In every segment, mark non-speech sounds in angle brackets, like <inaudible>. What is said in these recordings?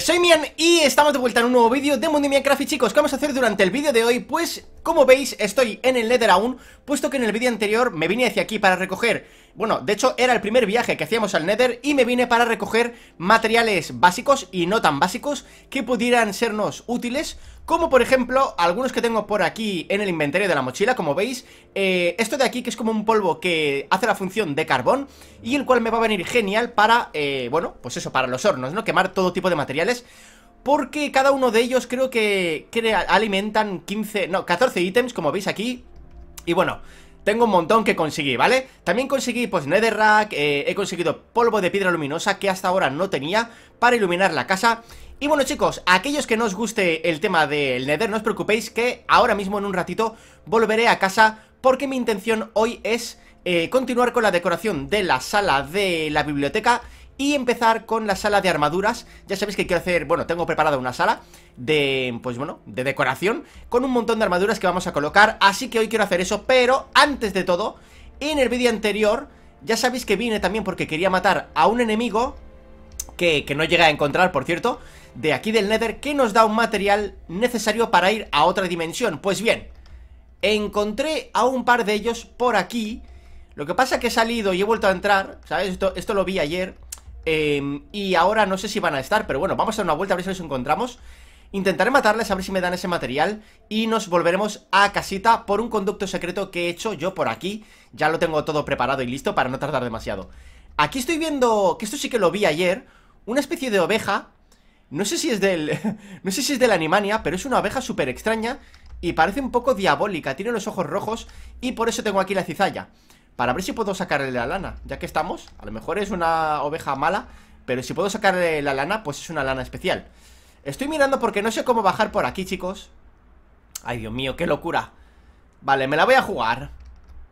soy Mian y estamos de vuelta en un nuevo vídeo de Mundo Minecraft y chicos, ¿qué vamos a hacer durante el vídeo de hoy? Pues, como veis, estoy en el Nether aún, puesto que en el vídeo anterior me vine hacia aquí para recoger bueno, de hecho era el primer viaje que hacíamos al Nether y me vine para recoger materiales básicos y no tan básicos que pudieran sernos útiles como por ejemplo, algunos que tengo por aquí en el inventario de la mochila, como veis eh, Esto de aquí que es como un polvo que hace la función de carbón Y el cual me va a venir genial para, eh, bueno, pues eso, para los hornos, ¿no? Quemar todo tipo de materiales Porque cada uno de ellos creo que, que alimentan 15, no, 14 ítems, como veis aquí Y bueno, tengo un montón que conseguí, ¿vale? También conseguí, pues, netherrack eh, He conseguido polvo de piedra luminosa Que hasta ahora no tenía para iluminar la casa y bueno chicos, aquellos que no os guste el tema del Nether, no os preocupéis que ahora mismo en un ratito volveré a casa porque mi intención hoy es eh, continuar con la decoración de la sala de la biblioteca y empezar con la sala de armaduras. Ya sabéis que quiero hacer, bueno, tengo preparada una sala de, pues bueno, de decoración con un montón de armaduras que vamos a colocar, así que hoy quiero hacer eso, pero antes de todo, en el vídeo anterior, ya sabéis que vine también porque quería matar a un enemigo que, no llegué a encontrar, por cierto, de aquí del Nether, que nos da un material necesario para ir a otra dimensión. Pues bien, encontré a un par de ellos por aquí... Lo que pasa es que he salido y he vuelto a entrar, ¿sabes? Esto, esto lo vi ayer Em, y ahora no sé si van a estar, pero bueno, vamos a dar una vuelta a ver si los encontramos. Intentaré matarles, a ver si me dan ese material Y nos volveremos a casita por un conducto secreto que he hecho yo por aquí Ya lo tengo todo preparado y listo para no tardar demasiado Aquí estoy viendo, que esto sí que lo vi ayer Una especie de oveja No sé si es del, <laughs> no sé si es de la Animania, pero es una oveja súper extraña Y parece un poco diabólica, tiene los ojos rojos Y por eso tengo aquí la cizalla para ver si puedo sacarle la lana Ya que estamos, a lo mejor es una oveja mala Pero si puedo sacarle la lana, pues es una lana especial Estoy mirando porque no sé cómo bajar por aquí, chicos Ay, Dios mío, qué locura Vale, me la voy a jugar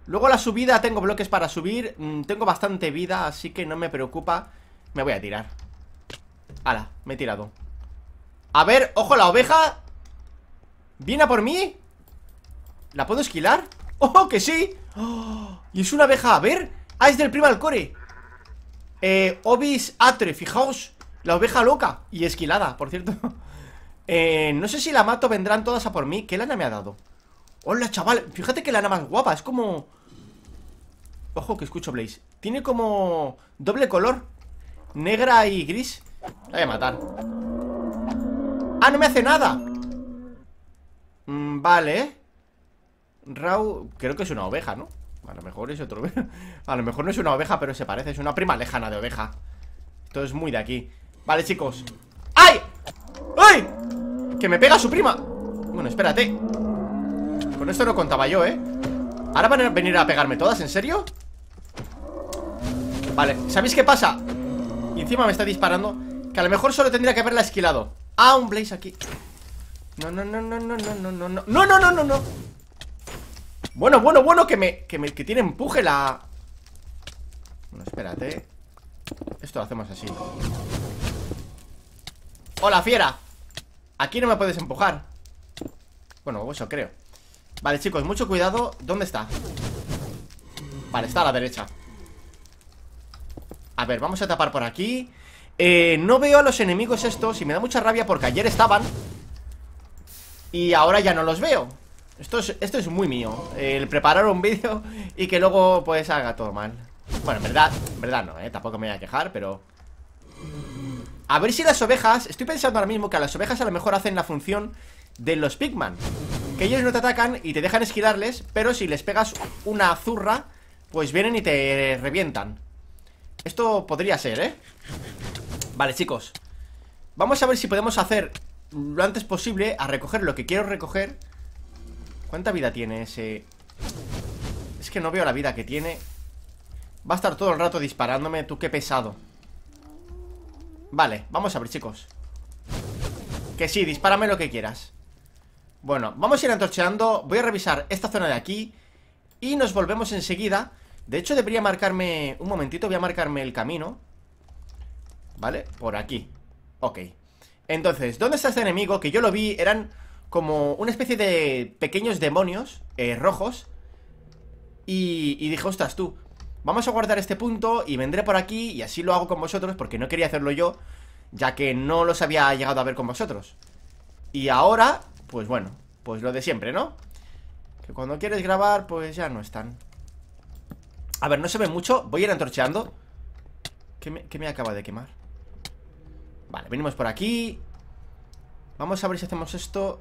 Luego la subida, tengo bloques para subir mm, Tengo bastante vida, así que no me preocupa Me voy a tirar ¡Hala! me he tirado A ver, ojo la oveja ¿Viene por mí? ¿La puedo esquilar? ¡Oh, que sí! ¡Oh! Y es una abeja, a ver Ah, es del Primal Core eh, Obis Atre, fijaos La oveja loca y esquilada, por cierto <laughs> eh, No sé si la mato Vendrán todas a por mí, ¿qué lana me ha dado? Hola, chaval, fíjate que lana más guapa Es como... Ojo que escucho Blaze Tiene como... doble color Negra y gris La voy a matar Ah, no me hace nada mm, Vale Rau... Creo que es una oveja, ¿no? A lo mejor es otro <laughs> A lo mejor no es una oveja, pero se parece Es una prima lejana de oveja Esto es muy de aquí Vale, chicos ¡Ay! ¡Ay! ¡Que me pega su prima! Bueno, espérate Con esto no contaba yo, ¿eh? ¿Ahora van a venir a pegarme todas? ¿En serio? Vale, ¿sabéis qué pasa? encima me está disparando Que a lo mejor solo tendría que haberla esquilado Ah, un blaze aquí No, no, no, no, no, no, no, no No, no, no, no, no bueno, bueno, bueno, que me, que me que tiene empuje la... Bueno, espérate Esto lo hacemos así ¡Hola, fiera! Aquí no me puedes empujar Bueno, eso creo Vale, chicos, mucho cuidado ¿Dónde está? Vale, está a la derecha A ver, vamos a tapar por aquí eh, No veo a los enemigos estos Y me da mucha rabia porque ayer estaban Y ahora ya no los veo esto es, muy mío El preparar un vídeo y que luego pues haga todo mal Bueno, en verdad, en verdad no, ¿eh? Tampoco me voy a quejar, pero... A ver si las ovejas... Estoy pensando ahora mismo que a las ovejas a lo mejor hacen la función de los Pigman Que ellos no te atacan y te dejan esquilarles Pero si les pegas una zurra Pues vienen y te revientan Esto podría ser, ¿eh? Vale, chicos Vamos a ver si podemos hacer lo antes posible a recoger lo que quiero recoger ¿Cuánta vida tiene ese...? Es que no veo la vida que tiene Va a estar todo el rato disparándome Tú qué pesado Vale, vamos a ver chicos Que sí, dispárame lo que quieras Bueno, vamos a ir antorcheando Voy a revisar esta zona de aquí Y nos volvemos enseguida De hecho debería marcarme... Un momentito, voy a marcarme el camino Vale, por aquí Ok Entonces, ¿dónde está este enemigo? Que yo lo vi, eran como una especie de pequeños demonios eh, rojos. Y, dije, ostras, tú, vamos a guardar este punto y vendré por aquí y así lo hago con vosotros porque no quería hacerlo yo, ya que no los había llegado a ver con vosotros. Y ahora, pues bueno, pues lo de siempre, ¿no? Que cuando quieres grabar, pues ya no están. A ver, no se ve mucho, voy a ir antorcheando. me, qué me acaba de quemar? Vale, venimos por aquí. Vamos a ver si hacemos esto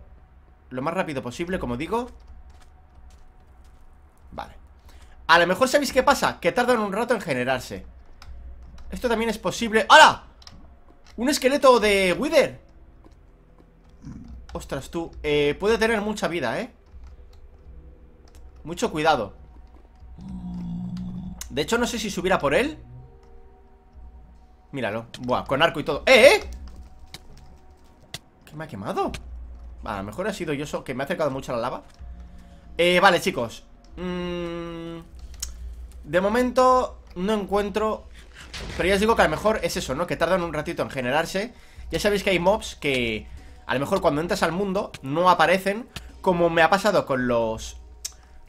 lo más rápido posible, como digo Vale A lo mejor sabéis qué pasa Que tardan un rato en generarse Esto también es posible ¡Hala! Un esqueleto de Wither Ostras, tú eh, Puede tener mucha vida, ¿eh? Mucho cuidado De hecho, no sé si subiera por él Míralo Buah, con arco y todo ¡Eh! eh! ¿Qué me ha quemado? A lo mejor ha sido yo eso, que me ha acercado mucho a la lava eh, vale, chicos mm, De momento no encuentro Pero ya os digo que a lo mejor es eso, ¿no? Que tardan un ratito en generarse Ya sabéis que hay mobs que A lo mejor cuando entras al mundo no aparecen Como me ha pasado con los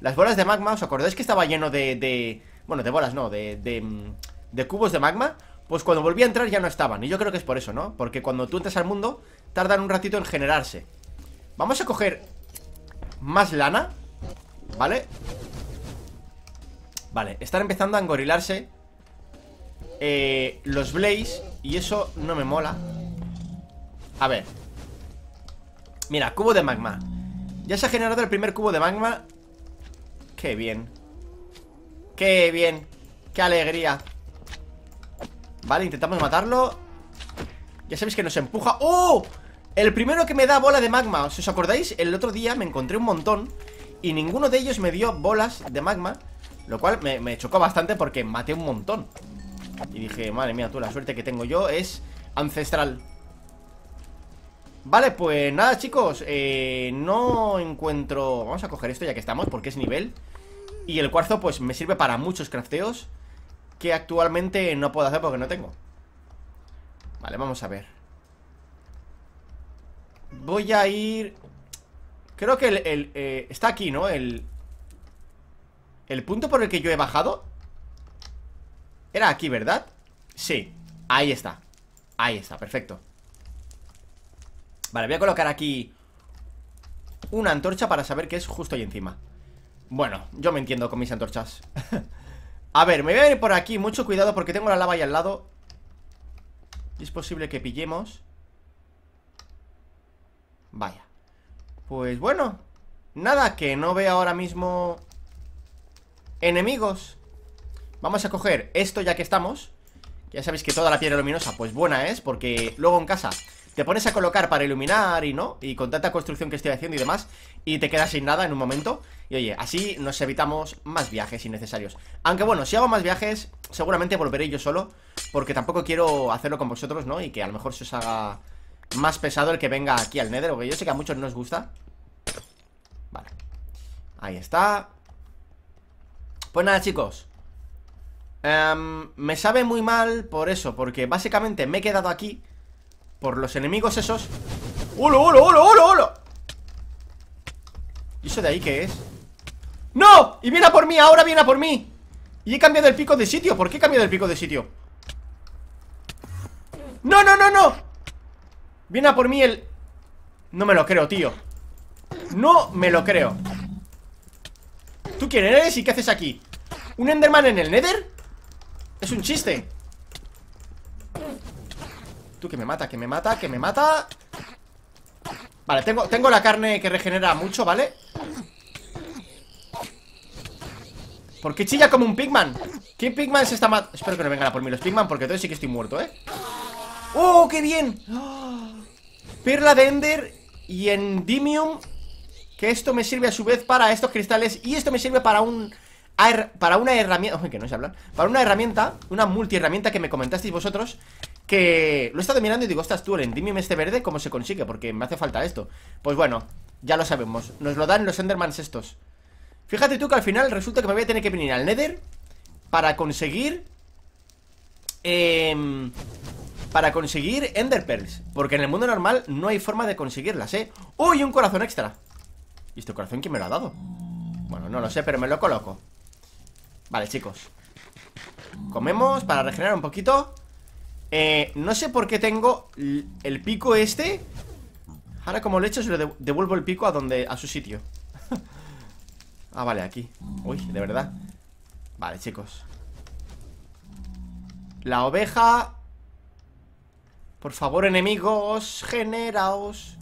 Las bolas de magma ¿Os acordáis que estaba lleno de... de bueno, de bolas no, de, de, mm, de cubos de magma pues cuando volví a entrar ya no estaban Y yo creo que es por eso, ¿no? Porque cuando tú entras al mundo Tardan un ratito en generarse Vamos a coger más lana ¿Vale? Vale, están empezando a engorilarse eh, Los Blaze Y eso no me mola A ver Mira, cubo de magma Ya se ha generado el primer cubo de magma Qué bien Qué bien Qué alegría Vale, intentamos matarlo Ya sabéis que nos empuja ¡Oh! El primero que me da bola de magma, si os acordáis, el otro día me encontré un montón y ninguno de ellos me dio bolas de magma, lo cual me, chocó bastante porque maté un montón. Y dije, madre mía, tú, la suerte que tengo yo es ancestral. Vale, pues nada, chicos eh, No encuentro... Vamos a coger esto ya que estamos, porque es nivel Y el cuarzo, pues, me sirve para muchos crafteos Que actualmente no puedo hacer porque no tengo Vale, vamos a ver Voy a ir... Creo que el... Eh, está aquí, ¿no? El... El punto por el que yo he bajado Era aquí, ¿verdad? Sí, ahí está Ahí está, perfecto Vale, voy a colocar aquí Una antorcha para saber que es justo ahí encima Bueno, yo me entiendo con mis antorchas <laughs> A ver, me voy a ir por aquí Mucho cuidado porque tengo la lava ahí al lado es posible que pillemos Vaya Pues bueno Nada, que no vea ahora mismo Enemigos Vamos a coger esto ya que estamos Ya sabéis que toda la piedra luminosa pues buena es Porque luego en casa te pones a colocar para iluminar y no Y con tanta construcción que estoy haciendo y demás Y te quedas sin nada en un momento Y oye, así nos evitamos más viajes innecesarios Aunque bueno, si hago más viajes Seguramente volveré yo solo Porque tampoco quiero hacerlo con vosotros, ¿no? Y que a lo mejor se os haga más pesado el que venga aquí al Nether que yo sé que a muchos no nos gusta Vale Ahí está Pues nada chicos em, Me sabe muy mal por eso Porque básicamente me he quedado aquí Por los enemigos esos ¡Holo, holo, holo, holo! ¿Y eso de ahí qué es? ¡No! Y viene a por mí, ahora viene a por mí Y he cambiado el pico de sitio ¿Por qué he cambiado el pico de sitio? ¡No, no, no, no! Viene a por mí el... No me lo creo, tío No me lo creo ¿Tú quién eres y qué haces aquí? ¿Un Enderman en el Nether? Es un chiste Tú que me mata, que me mata, que me mata Vale, tengo, tengo la carne que regenera mucho, ¿vale? ¿Por qué chilla como un pigman? ¿Qué pigman se está matando? Espero que no vengan a por mí los pigman Porque entonces sí que estoy muerto, ¿eh? ¡Oh, qué bien! Perla de Ender y Endymium Que esto me sirve a su vez para estos cristales Y esto me sirve para un... Para una herramienta... que no sé hablar Para una herramienta, una multiherramienta que me comentasteis vosotros Que lo he estado mirando y digo estás tú, el Endymium este verde, ¿cómo se consigue? Porque me hace falta esto Pues bueno, ya lo sabemos Nos lo dan los Endermans estos Fíjate tú que al final resulta que me voy a tener que venir al Nether Para conseguir... Eh, para conseguir Ender Pearls Porque en el mundo normal no hay forma de conseguirlas, ¿eh? ¡Uy! un corazón extra! ¿Y este corazón quién me lo ha dado? Bueno, no lo sé, pero me lo coloco Vale, chicos Comemos para regenerar un poquito eh, no sé por qué tengo el pico este Ahora como lo he hecho se lo devuelvo el pico a donde a su sitio <laughs> Ah, vale, aquí Uy, de verdad Vale, chicos La oveja por favor, enemigos, generaos.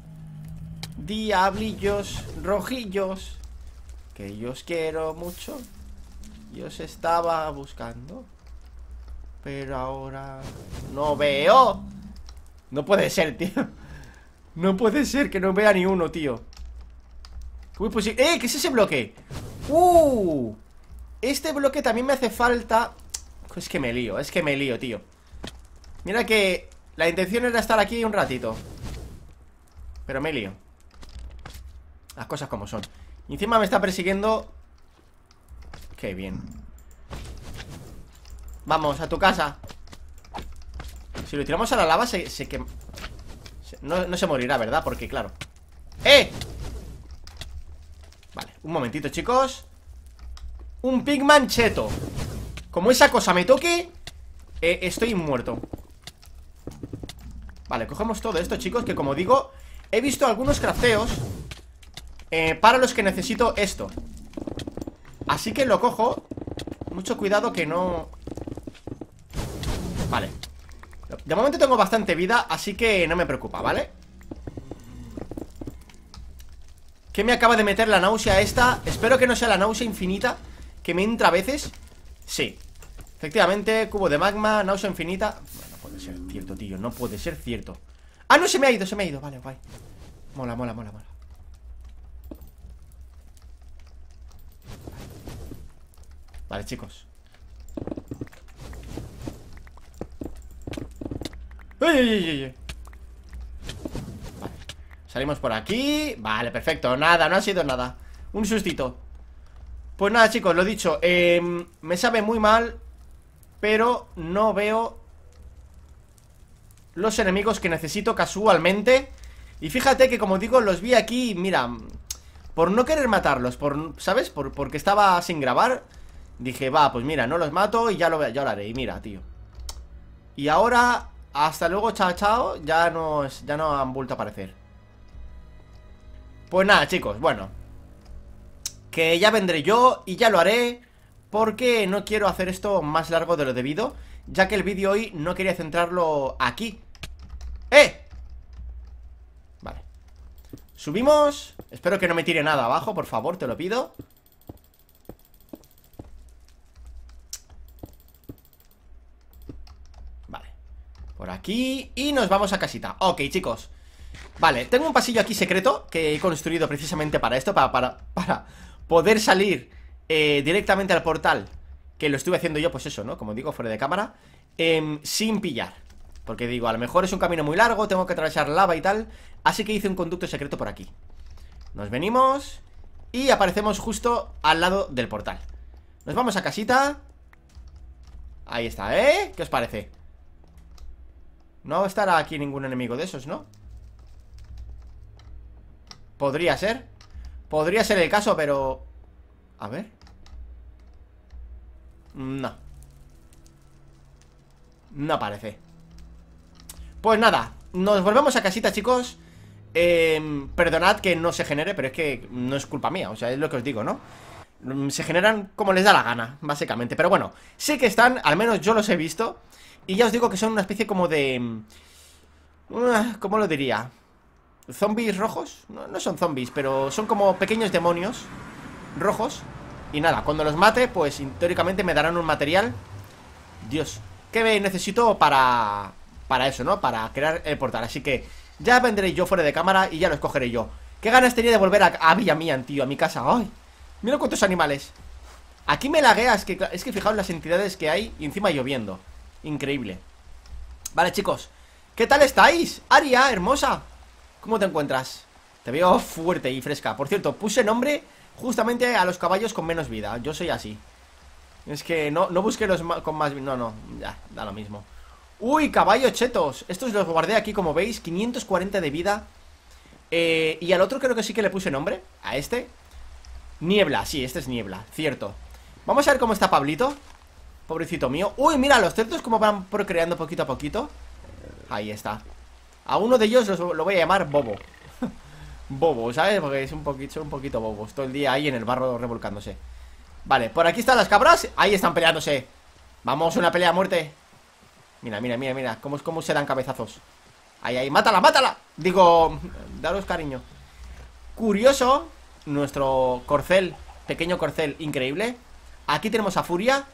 Diablillos, rojillos. Que yo os quiero mucho. Yo os estaba buscando. Pero ahora... ¡No veo! No puede ser, tío. No puede ser que no vea ni uno, tío. Uy, pues... ¡Eh! ¿Qué es ese bloque? ¡Uh! Este bloque también me hace falta... Es que me lío, es que me lío, tío. Mira que la intención era estar aquí un ratito Pero me lío Las cosas como son encima me está persiguiendo Qué bien Vamos, a tu casa Si lo tiramos a la lava se, quema no, se morirá, ¿verdad? Porque claro ¡Eh! Vale, un momentito, chicos Un pig cheto Como esa cosa me toque eh, Estoy muerto Vale, cogemos todo esto, chicos Que como digo, he visto algunos crafteos eh, Para los que necesito esto Así que lo cojo Mucho cuidado que no... Vale De momento tengo bastante vida Así que no me preocupa, ¿vale? ¿Qué me acaba de meter la náusea esta? Espero que no sea la náusea infinita Que me entra a veces Sí Efectivamente, cubo de magma, náusea infinita puede ser cierto, tío No puede ser cierto ¡Ah, no! Se me ha ido, se me ha ido Vale, guay Mola, mola, mola, mola Vale, chicos Salimos por aquí Vale, perfecto Nada, no ha sido nada Un sustito Pues nada, chicos, lo dicho em, Me sabe muy mal Pero no veo los enemigos que necesito casualmente Y fíjate que como digo, los vi aquí, mira Por no querer matarlos, por, ¿sabes? porque estaba sin grabar Dije, va, pues mira, no los mato y ya lo, ya lo haré Y mira, tío Y ahora, hasta luego, chao, chao Ya no, ya no han vuelto a aparecer Pues nada, chicos, bueno Que ya vendré yo y ya lo haré Porque no quiero hacer esto más largo de lo debido ya que el vídeo hoy no quería centrarlo aquí, ¡Eh! Vale Subimos Espero que no me tire nada abajo, por favor, te lo pido Vale Por aquí Y nos vamos a casita Ok, chicos Vale, tengo un pasillo aquí secreto Que he construido precisamente para esto Para, poder salir eh, directamente al portal Que lo estuve haciendo yo, pues eso, ¿no? Como digo, fuera de cámara em, Sin pillar porque digo, a lo mejor es un camino muy largo Tengo que atravesar lava y tal Así que hice un conducto secreto por aquí Nos venimos Y aparecemos justo al lado del portal Nos vamos a casita Ahí está, ¿eh? ¿Qué os parece? No estará aquí ningún enemigo de esos, ¿no? Podría ser Podría ser el caso, pero... A ver No No aparece pues nada, nos volvemos a casita, chicos eh, Perdonad que no se genere, pero es que no es culpa mía O sea, es lo que os digo, ¿no? Mm, se generan como les da la gana, básicamente Pero bueno, sé que están, al menos yo los he visto Y ya os digo que son una especie como de... Mm, ¿Cómo lo diría? ¿Zombies rojos? No, son zombies, pero son como pequeños demonios Rojos Y nada, cuando los mate, pues teóricamente me darán un material Dios, ¿Qué necesito para para eso, ¿no? Para crear el portal. Así que ya vendré yo fuera de cámara y ya lo escogeré yo. ¿Qué ganas tenía de volver a, a Villa tío? A mi casa. ¡Ay! Mira cuántos animales. Aquí me lagueas, Es que, es que fijaos las entidades que hay y encima lloviendo. Increíble. Vale, chicos. ¿Qué tal estáis? Aria, hermosa. ¿Cómo te encuentras? Te veo fuerte y fresca. Por cierto, puse nombre justamente a los caballos con menos vida. Yo soy así. Es que no, no busqué los con más... No, no, ya, da lo mismo Uy, caballos chetos Estos los guardé aquí como veis 540 de vida eh, Y al otro creo que sí que le puse nombre A este Niebla, sí, este es Niebla, cierto Vamos a ver cómo está Pablito Pobrecito mío Uy, mira, los cerdos como van procreando poquito a poquito Ahí está A uno de ellos lo voy a llamar Bobo <laughs> Bobo, ¿sabes? Porque es un poquito, un poquito bobos Todo el día ahí en el barro revolcándose Vale, por aquí están las cabras Ahí están peleándose Vamos, una pelea a muerte Mira, mira, mira, mira cómo, se dan cabezazos Ahí, ahí, mátala, mátala Digo, daros cariño Curioso Nuestro corcel, pequeño corcel Increíble, aquí tenemos a Furia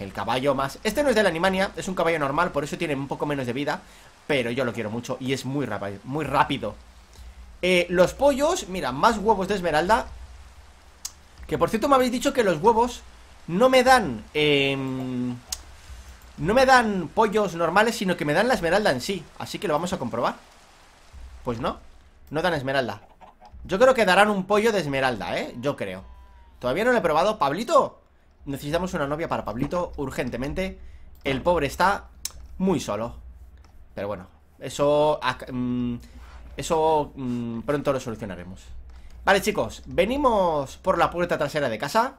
El caballo más, este no es de la Animania Es un caballo normal, por eso tiene un poco menos de vida Pero yo lo quiero mucho y es muy, rápido, muy rápido eh, Los pollos, mira, más huevos de esmeralda Que por cierto me habéis dicho que los huevos No me dan em, no me dan pollos normales, sino que me dan la esmeralda en sí Así que lo vamos a comprobar Pues no, no dan esmeralda Yo creo que darán un pollo de esmeralda, ¿eh? Yo creo Todavía no lo he probado Pablito, necesitamos una novia para Pablito Urgentemente El pobre está muy solo Pero bueno, eso... Mm, eso mm, pronto lo solucionaremos Vale chicos, venimos por la puerta trasera de casa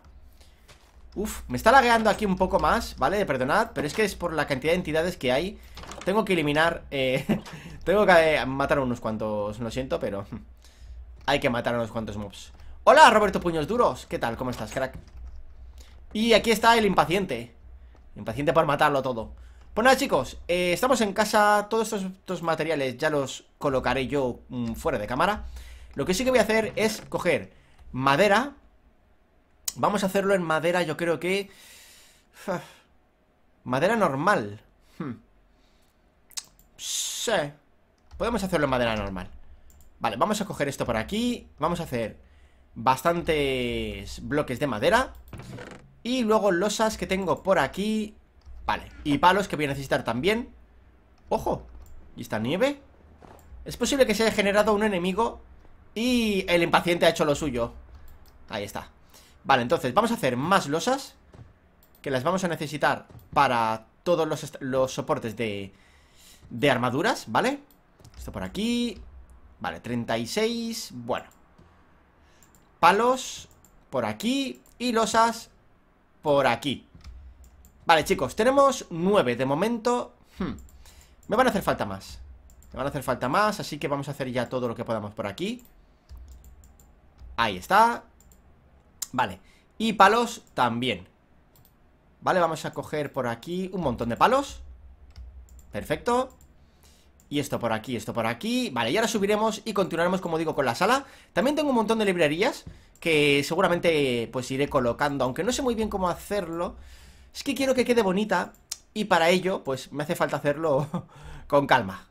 Uf, me está lagueando aquí un poco más, ¿vale? Perdonad, pero es que es por la cantidad de entidades que hay Tengo que eliminar, eh, <laughs> Tengo que eh, matar unos cuantos, lo siento, pero <laughs> Hay que matar a unos cuantos mobs Hola, Roberto Puños Duros, ¿qué tal? ¿Cómo estás, crack? Y aquí está el impaciente Impaciente por matarlo todo Pues nada, chicos, eh, estamos en casa Todos estos, materiales ya los colocaré yo mm, fuera de cámara Lo que sí que voy a hacer es coger madera Vamos a hacerlo en madera, yo creo que... Ah, madera normal. Hmm. Sí. Podemos hacerlo en madera normal. Vale, vamos a coger esto por aquí. Vamos a hacer bastantes bloques de madera. Y luego losas que tengo por aquí. Vale, y palos que voy a necesitar también. ¡Ojo! ¿Y esta nieve? Es posible que se haya generado un enemigo y el impaciente ha hecho lo suyo. Ahí está. Vale, entonces vamos a hacer más losas Que las vamos a necesitar para todos los, soportes de, armaduras, ¿vale? Esto por aquí Vale, 36, bueno Palos por aquí y losas por aquí Vale, chicos, tenemos 9 de momento hmm. Me van a hacer falta más Me van a hacer falta más, así que vamos a hacer ya todo lo que podamos por aquí Ahí está Vale, y palos también Vale, vamos a coger por aquí un montón de palos Perfecto y esto por aquí, esto por aquí Vale, y ahora subiremos y continuaremos, como digo, con la sala También tengo un montón de librerías Que seguramente, pues, iré colocando Aunque no sé muy bien cómo hacerlo Es que quiero que quede bonita Y para ello, pues, me hace falta hacerlo <laughs> con calma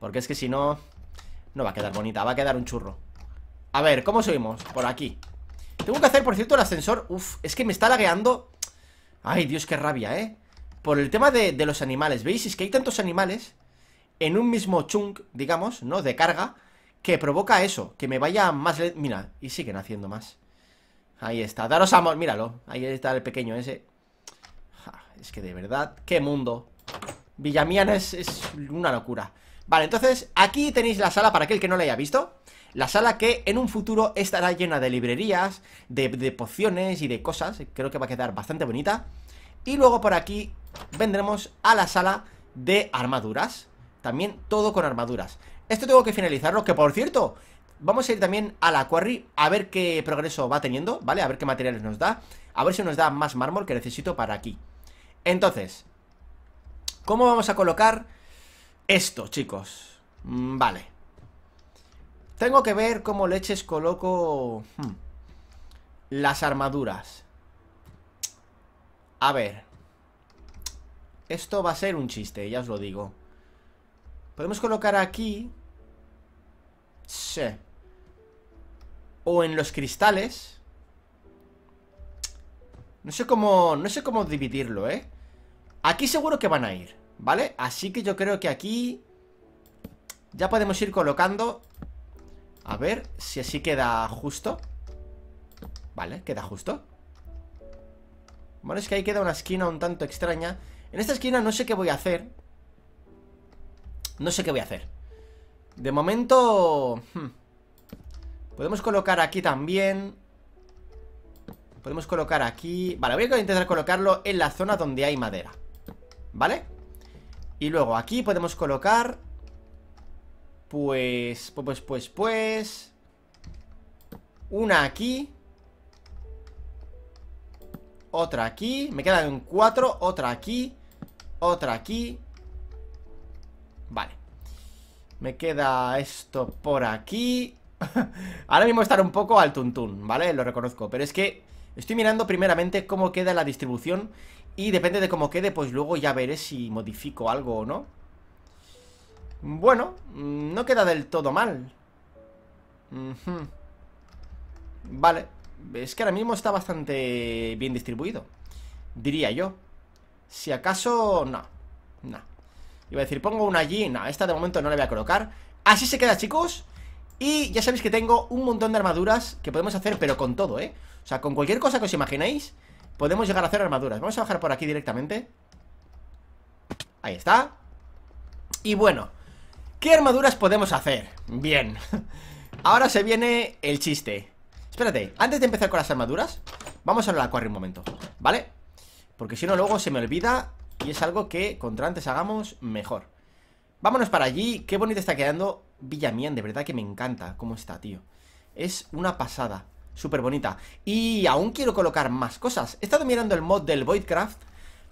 Porque es que si no, no va a quedar bonita Va a quedar un churro A ver, ¿cómo subimos? Por aquí tengo que hacer, por cierto, el ascensor Uf, es que me está lagueando Ay, Dios, qué rabia, ¿eh? Por el tema de, los animales, ¿veis? Es que hay tantos animales en un mismo chunk, digamos, ¿no? De carga Que provoca eso, que me vaya más... Mira, y siguen haciendo más Ahí está, daros amor, míralo Ahí está el pequeño ese Es que de verdad, qué mundo Villamiana es una locura Vale, entonces aquí tenéis la sala para aquel que no la haya visto La sala que en un futuro estará llena de librerías, de, pociones y de cosas Creo que va a quedar bastante bonita Y luego por aquí vendremos a la sala de armaduras También todo con armaduras Esto tengo que finalizarlo, que por cierto Vamos a ir también a la quarry a ver qué progreso va teniendo, ¿vale? A ver qué materiales nos da A ver si nos da más mármol que necesito para aquí Entonces, ¿cómo vamos a colocar esto, chicos mm, Vale Tengo que ver cómo leches coloco hmm, Las armaduras A ver Esto va a ser un chiste, ya os lo digo Podemos colocar aquí Sí O en los cristales No sé cómo No sé cómo dividirlo, eh Aquí seguro que van a ir ¿Vale? Así que yo creo que aquí Ya podemos ir colocando A ver si así queda justo Vale, queda justo Bueno, es que ahí queda una esquina un tanto extraña En esta esquina no sé qué voy a hacer No sé qué voy a hacer De momento... Hmm. Podemos colocar aquí también Podemos colocar aquí Vale, voy a intentar colocarlo en la zona donde hay madera ¿Vale? Y luego aquí podemos colocar Pues, pues, pues, pues, pues Una aquí Otra aquí Me quedan cuatro, otra aquí Otra aquí Vale Me queda esto por aquí <laughs> Ahora mismo estar un poco al tuntún, ¿vale? Lo reconozco, pero es que Estoy mirando primeramente cómo queda la distribución y depende de cómo quede, pues luego ya veré si modifico algo o no. Bueno, mm, no queda del todo mal. Vale, es que ahora mismo está bastante bien distribuido, diría yo. Si acaso, no, no. Iba a decir, pongo una allí, no, esta de momento no la voy a colocar. Así se queda, chicos. Y ya sabéis que tengo un montón de armaduras que podemos hacer, pero con todo, ¿eh? O sea, con cualquier cosa que os imaginéis... Podemos llegar a hacer armaduras Vamos a bajar por aquí directamente Ahí está Y bueno ¿Qué armaduras podemos hacer? Bien <laughs> Ahora se viene el chiste Espérate, antes de empezar con las armaduras Vamos a hablar a Quarry un momento, ¿vale? Porque si no luego se me olvida Y es algo que contra antes hagamos mejor Vámonos para allí Qué bonito está quedando Villamian, de verdad que me encanta Cómo está, tío Es una pasada súper bonita. Y aún quiero colocar más cosas. He estado mirando el mod del Voidcraft,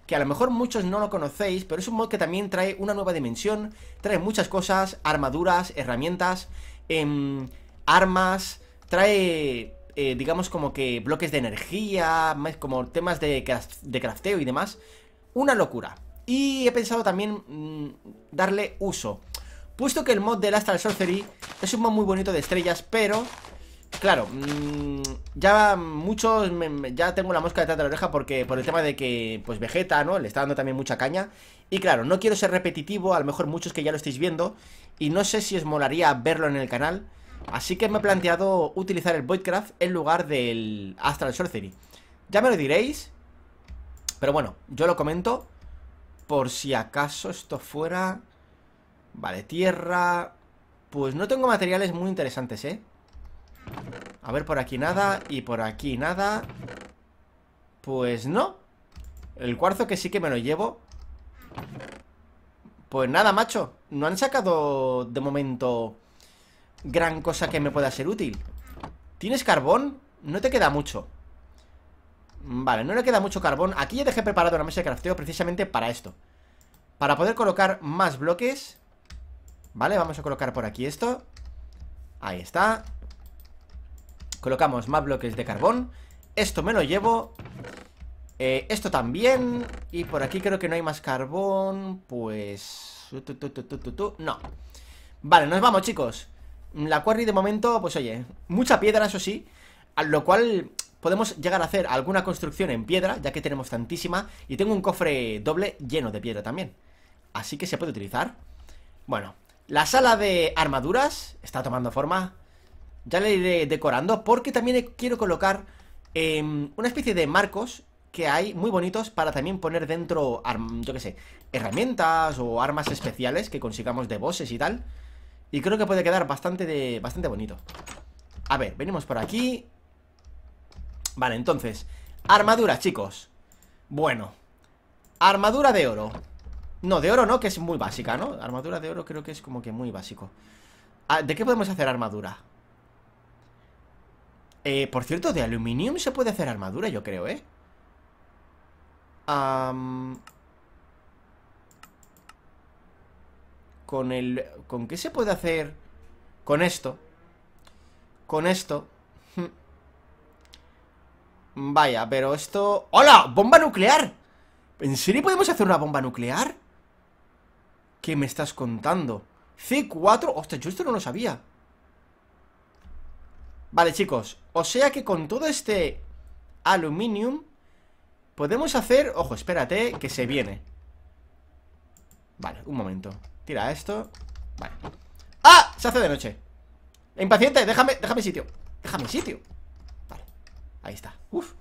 que a lo mejor muchos no lo conocéis, pero es un mod que también trae una nueva dimensión, trae muchas cosas, armaduras, herramientas, em, armas, trae... Eh, digamos como que bloques de energía, más como temas de, de crafteo y demás. Una locura. Y he pensado también mm, darle uso. Puesto que el mod del Astral Sorcery es un mod muy bonito de estrellas, pero Claro, mm, ya muchos, ya tengo la mosca detrás de la oreja porque por el tema de que, pues Vegeta, ¿no? Le está dando también mucha caña. Y claro, no quiero ser repetitivo, a lo mejor muchos que ya lo estáis viendo, y no sé si os molaría verlo en el canal. Así que me he planteado utilizar el Voidcraft en lugar del Astral Sorcery. Ya me lo diréis, pero bueno, yo lo comento por si acaso esto fuera... Vale, tierra... Pues no tengo materiales muy interesantes, ¿eh? A ver, por aquí nada y por aquí nada Pues no El cuarzo que sí que me lo llevo Pues nada, macho No han sacado de momento Gran cosa que me pueda ser útil ¿Tienes carbón? No te queda mucho mm, Vale, no le queda mucho carbón Aquí ya dejé preparado una mesa de crafteo precisamente para esto Para poder colocar más bloques Vale, vamos a colocar por aquí esto Ahí está Colocamos más bloques de carbón Esto me lo llevo eh, Esto también Y por aquí creo que no hay más carbón Pues... No Vale, nos vamos chicos La quarry de momento, pues oye Mucha piedra, eso sí a Lo cual podemos llegar a hacer alguna construcción en piedra, ya que tenemos tantísima, y tengo un cofre doble lleno de piedra también. Así que se puede utilizar. Bueno, la sala de armaduras está tomando forma. Ya le iré decorando porque también quiero colocar em, una especie de marcos que hay muy bonitos para también poner dentro, yo que sé, herramientas o armas especiales que consigamos de bosses y tal. Y creo que puede quedar bastante, de, bastante bonito. A ver, venimos por aquí. Vale, entonces, armadura, chicos. Bueno, armadura de oro. No, de oro no, que es muy básica, ¿no? Armadura de oro creo que es como que muy básico ah, ¿De qué podemos hacer armadura? Eh, por cierto, de aluminio se puede hacer armadura, yo creo, ¿eh? Con el... ¿Con qué se puede hacer? Con esto. Con esto. <laughs> Vaya, pero esto... ¡Hola! ¡Bomba nuclear! ¿En serio podemos hacer una bomba nuclear? ¿Qué me estás contando? C4... Ostras, yo esto no lo sabía Vale, chicos, o sea que con todo este aluminium podemos hacer... Ojo, espérate, que se viene. Vale, un momento. Tira esto. Vale. ¡Ah! Se hace de noche. Impaciente, déjame, déjame sitio. Déjame sitio. Vale. Ahí está. Uf.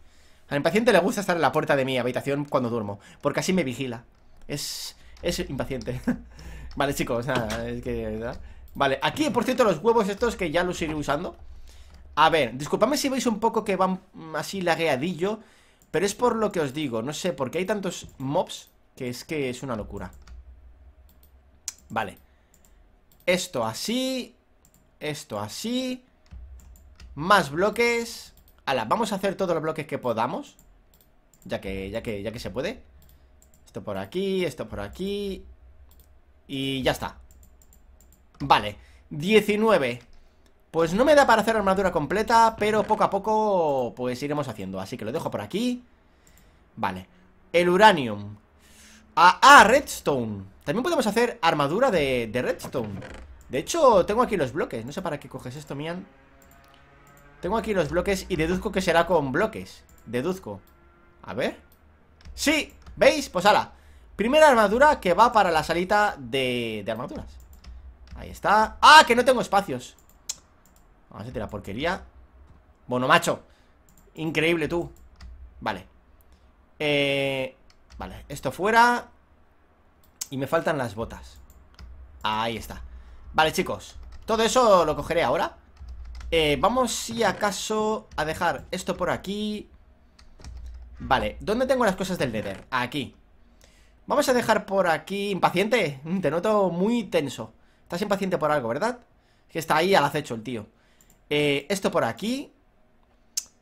Al impaciente le gusta estar en la puerta de mi habitación cuando duermo, porque así me vigila. Es es impaciente. <laughs> vale, chicos, nada, es que Vale, aquí por cierto los huevos estos que ya los iré usando. A ver, disculpadme si veis un poco que van así lagueadillo Pero es por lo que os digo, no sé, por qué hay tantos mobs Que es que es una locura Vale Esto así Esto así Más bloques Ala, vamos a hacer todos los bloques que podamos Ya que, ya que, ya que se puede Esto por aquí, esto por aquí Y ya está Vale 19 pues no me da para hacer armadura completa, pero poco a poco pues iremos haciendo. Así que lo dejo por aquí. Vale. El uranium. Ah, redstone. También podemos hacer armadura de, redstone. De hecho, tengo aquí los bloques. No sé para qué coges esto, Mian. Tengo aquí los bloques y deduzco que será con bloques. Deduzco. A ver. ¡Sí! ¿Veis? Pues ala. Primera armadura que va para la salita de, de armaduras. Ahí está. ¡Ah! Que no tengo espacios. Vamos a la porquería. Bueno, macho. Increíble tú. Vale. Eh, vale, esto fuera. Y me faltan las botas. Ahí está. Vale, chicos. Todo eso lo cogeré ahora. Eh, vamos, si acaso, a dejar esto por aquí. Vale, ¿dónde tengo las cosas del Nether? Aquí. Vamos a dejar por aquí... ¿Impaciente? <laughs> Te noto muy tenso. Estás impaciente por algo, ¿verdad? que está ahí al acecho el tío. Eh, esto por aquí.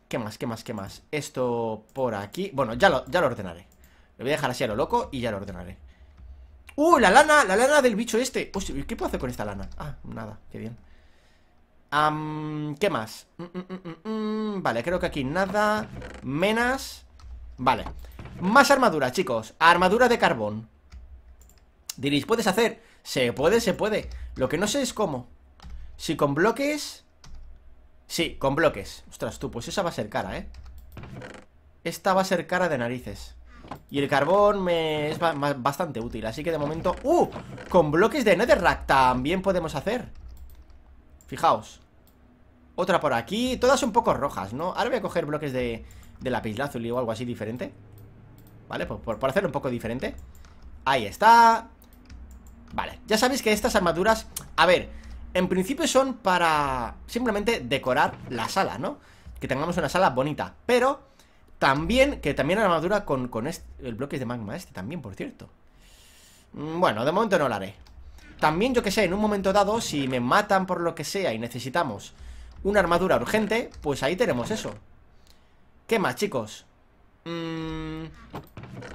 ¿Qué más? ¿Qué más? ¿Qué más? Esto por aquí. Bueno, ya lo, ya lo ordenaré. Lo voy a dejar así a lo loco y ya lo ordenaré. ¡Uh! La lana, la lana del bicho este. ¿qué puedo hacer con esta lana? Ah, nada, qué bien. ¿Qué más? Mm, mm, mm, vale, creo que aquí nada. Menas. Vale. Más armadura, chicos. Armadura de carbón. Diréis, ¿puedes hacer? Se puede, se puede. Lo que no sé es cómo. Si con bloques... Sí, con bloques Ostras tú, pues esa va a ser cara, ¿eh? Esta va a ser cara de narices Y el carbón me es bastante útil Así que de momento... ¡Uh! Con bloques de netherrack también podemos hacer Fijaos Otra por aquí Todas un poco rojas, ¿no? Ahora voy a coger bloques de, de azul o algo así diferente ¿Vale? Pues por, por, un poco diferente Ahí está Vale, ya sabéis que estas armaduras A ver, en principio son para simplemente decorar la sala, ¿no? Que tengamos una sala bonita, pero también, que también la armadura con, con este, el bloque de magma este también, por cierto. Mm, bueno, de momento no lo haré. También, yo que sé, en un momento dado, si me matan por lo que sea y necesitamos una armadura urgente, pues ahí tenemos eso. ¿Qué más, chicos? Mmm...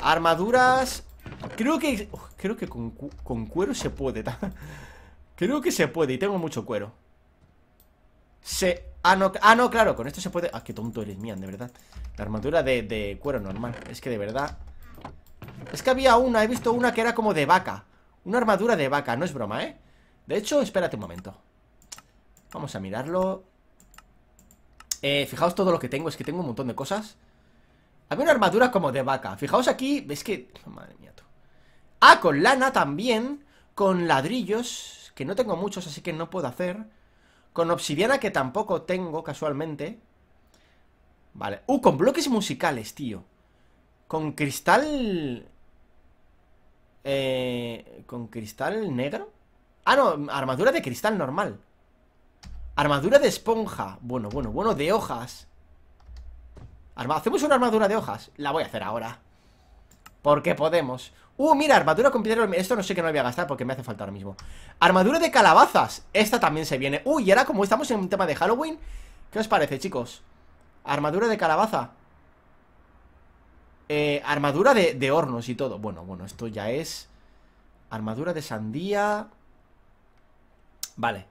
armaduras... Creo que... creo que con, con cuero se puede. <laughs> Creo que se puede y tengo mucho cuero Se... Ah, no, ah, no claro, con esto se puede... Ah, qué tonto eres, mía, de verdad La armadura de, cuero normal Es que de verdad... Es que había una, he visto una que era como de vaca Una armadura de vaca, no es broma, ¿eh? De hecho, espérate un momento Vamos a mirarlo eh, fijaos todo lo que tengo, es que tengo un montón de cosas Había una armadura como de vaca Fijaos aquí, es que... Madre mía Ah, con lana también Con ladrillos que no tengo muchos, así que no puedo hacer. Con obsidiana, que tampoco tengo, casualmente. Vale. Uh, con bloques musicales, tío. Con cristal... Eh, ¿Con cristal negro? Ah, no, armadura de cristal normal. Armadura de esponja. Bueno, bueno, bueno, de hojas. Hacemos una armadura de hojas. La voy a hacer ahora. Porque podemos. Uh, mira, armadura con piedra Esto no sé que no voy a gastar porque me hace falta ahora mismo Armadura de calabazas Esta también se viene Uy, uh, y ahora como estamos en un tema de Halloween ¿Qué os parece, chicos? Armadura de calabaza eh, Armadura de, hornos y todo Bueno, bueno, esto ya es Armadura de sandía Vale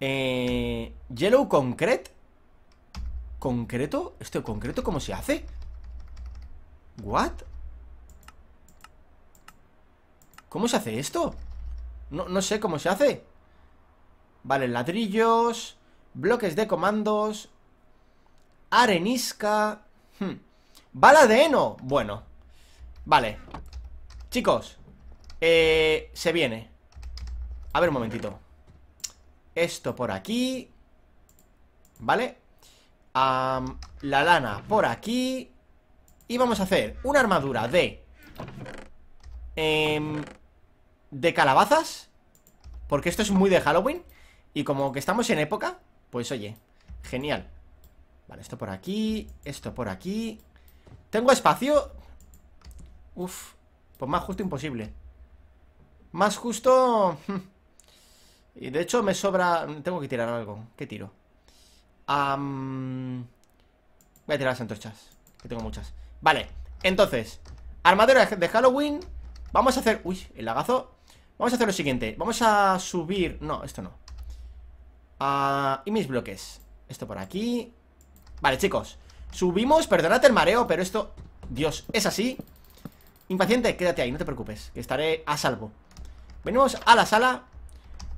eh, Yellow Concrete ¿Concreto? ¿Esto concreto cómo se hace? ¿What? ¿Cómo se hace esto? No, sé cómo se hace Vale, ladrillos Bloques de comandos Arenisca hmm, Bala de heno Bueno Vale Chicos eh, Se viene A ver un momentito Esto por aquí Vale La lana por aquí Y vamos a hacer una armadura de eh, de calabazas Porque esto es muy de Halloween Y como que estamos en época Pues oye, genial Vale, esto por aquí, esto por aquí Tengo espacio Uf, pues más justo imposible Más justo... Hmm. y de hecho me sobra... Tengo que tirar algo ¿Qué tiro? Voy a tirar las antorchas Que tengo muchas Vale, entonces Armadura de Halloween Vamos a hacer... Uy, el lagazo Vamos a hacer lo siguiente Vamos a subir... No, esto no Y mis bloques Esto por aquí Vale, chicos Subimos, Perdónate el mareo, pero esto... Dios, es así Impaciente, quédate ahí, no te preocupes Que estaré a salvo Venimos a la sala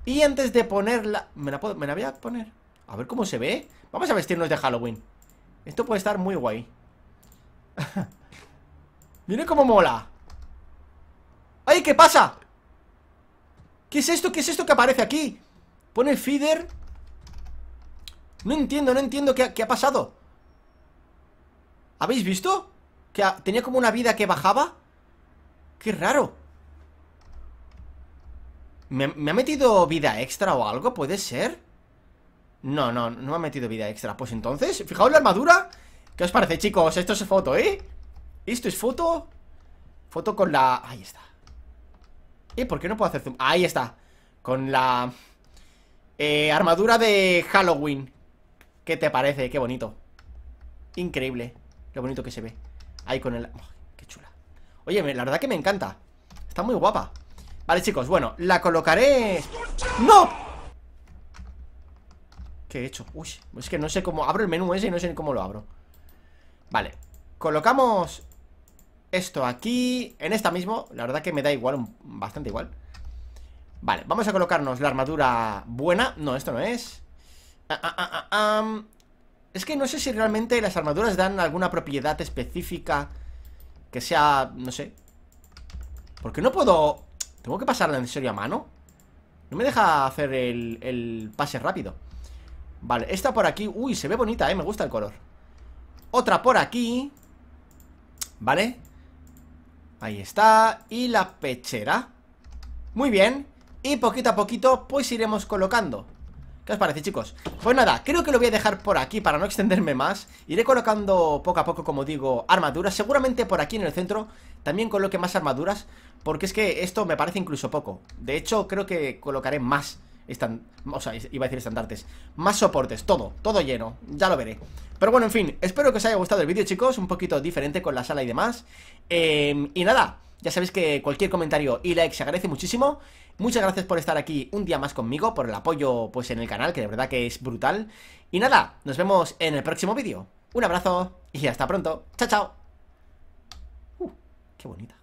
Y antes de ponerla... ¿Me la, puedo... ¿Me la voy a poner? A ver cómo se ve Vamos a vestirnos de Halloween Esto puede estar muy guay <laughs> Mira cómo mola ¡Ay, qué pasa! ¿Qué es esto? ¿Qué es esto que aparece aquí? Pone feeder No entiendo, no entiendo qué ha, pasado ¿Habéis visto? Que tenía como una vida que bajaba Qué raro ¿Me, ¿Me ha metido vida extra o algo? ¿Puede ser? No, no, no me ha metido vida extra Pues entonces, fijaos la armadura ¿Qué os parece, chicos? Esto es foto, ¿eh? Esto es foto Foto con la... Ahí está ¿Y por qué no puedo hacer zoom? Ahí está Con la... Eh, armadura de Halloween ¿Qué te parece? Qué bonito Increíble Lo bonito que se ve Ahí con el... qué chula Oye, la verdad que me encanta Está muy guapa Vale, chicos, bueno La colocaré... ¡No! ¿Qué he hecho? Uy, es que no sé cómo... Abro el menú ese y no sé ni cómo lo abro Vale Colocamos esto aquí En esta mismo, la verdad que me da igual Bastante igual Vale, vamos a colocarnos la armadura buena No, esto no es ah, ah, ah, Es que no sé si realmente las armaduras dan alguna propiedad específica Que sea, no sé Porque no puedo... ¿Tengo que pasar en serio a mano? No me deja hacer el, el pase rápido Vale, esta por aquí Uy, se ve bonita, eh, me gusta el color Otra por aquí Vale Ahí está, y la pechera Muy bien, y poquito a poquito pues iremos colocando ¿Qué os parece chicos? Pues nada, creo que lo voy a dejar por aquí para no extenderme más Iré colocando poco a poco, como digo, armaduras Seguramente por aquí en el centro también coloque más armaduras Porque es que esto me parece incluso poco De hecho creo que colocaré más están o sea, iba a decir estandartes Más soportes, todo, todo lleno, ya lo veré Pero bueno, en fin, espero que os haya gustado el vídeo, chicos Un poquito diferente con la sala y demás em, Y nada, ya sabéis que cualquier comentario y like se agradece muchísimo. Muchas gracias por estar aquí un día más conmigo, por el apoyo pues en el canal, que de verdad que es brutal. Y nada, nos vemos en el próximo vídeo. Un abrazo y hasta pronto. Chao, chao. Uh, qué bonita.